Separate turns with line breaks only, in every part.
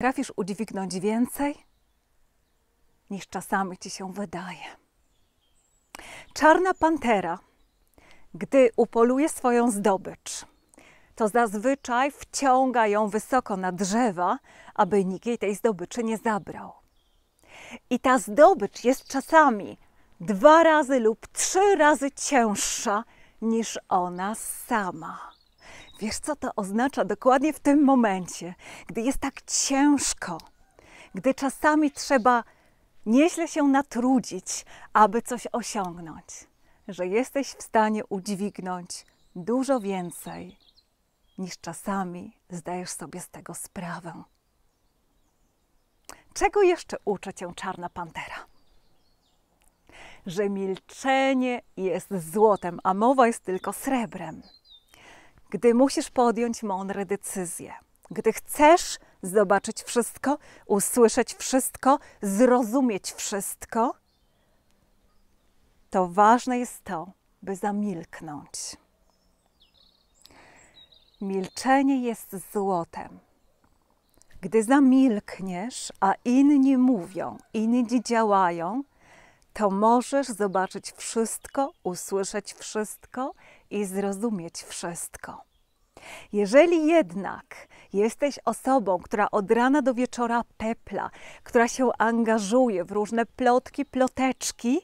potrafisz udźwignąć więcej niż czasami ci się wydaje. Czarna pantera, gdy upoluje swoją zdobycz, to zazwyczaj wciąga ją wysoko na drzewa, aby nikt jej tej zdobyczy nie zabrał. I ta zdobycz jest czasami dwa razy lub trzy razy cięższa niż ona sama. Wiesz, co to oznacza dokładnie w tym momencie, gdy jest tak ciężko, gdy czasami trzeba nieźle się natrudzić, aby coś osiągnąć, że jesteś w stanie udźwignąć dużo więcej niż czasami zdajesz sobie z tego sprawę. Czego jeszcze uczy cię czarna pantera? Że milczenie jest złotem, a mowa jest tylko srebrem gdy musisz podjąć mądre decyzje, gdy chcesz zobaczyć wszystko, usłyszeć wszystko, zrozumieć wszystko, to ważne jest to, by zamilknąć. Milczenie jest złotem. Gdy zamilkniesz, a inni mówią, inni działają, to możesz zobaczyć wszystko, usłyszeć wszystko i zrozumieć wszystko. Jeżeli jednak jesteś osobą, która od rana do wieczora pepla, która się angażuje w różne plotki, ploteczki,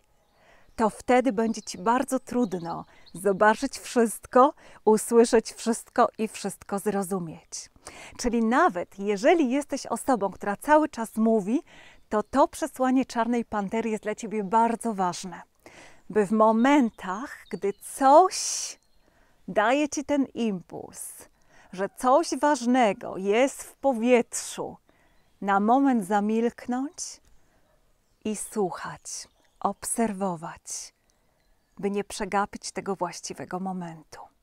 to wtedy będzie ci bardzo trudno zobaczyć wszystko, usłyszeć wszystko i wszystko zrozumieć. Czyli nawet jeżeli jesteś osobą, która cały czas mówi, to to przesłanie czarnej pantery jest dla ciebie bardzo ważne by w momentach, gdy coś daje ci ten impuls, że coś ważnego jest w powietrzu, na moment zamilknąć i słuchać, obserwować, by nie przegapić tego właściwego momentu.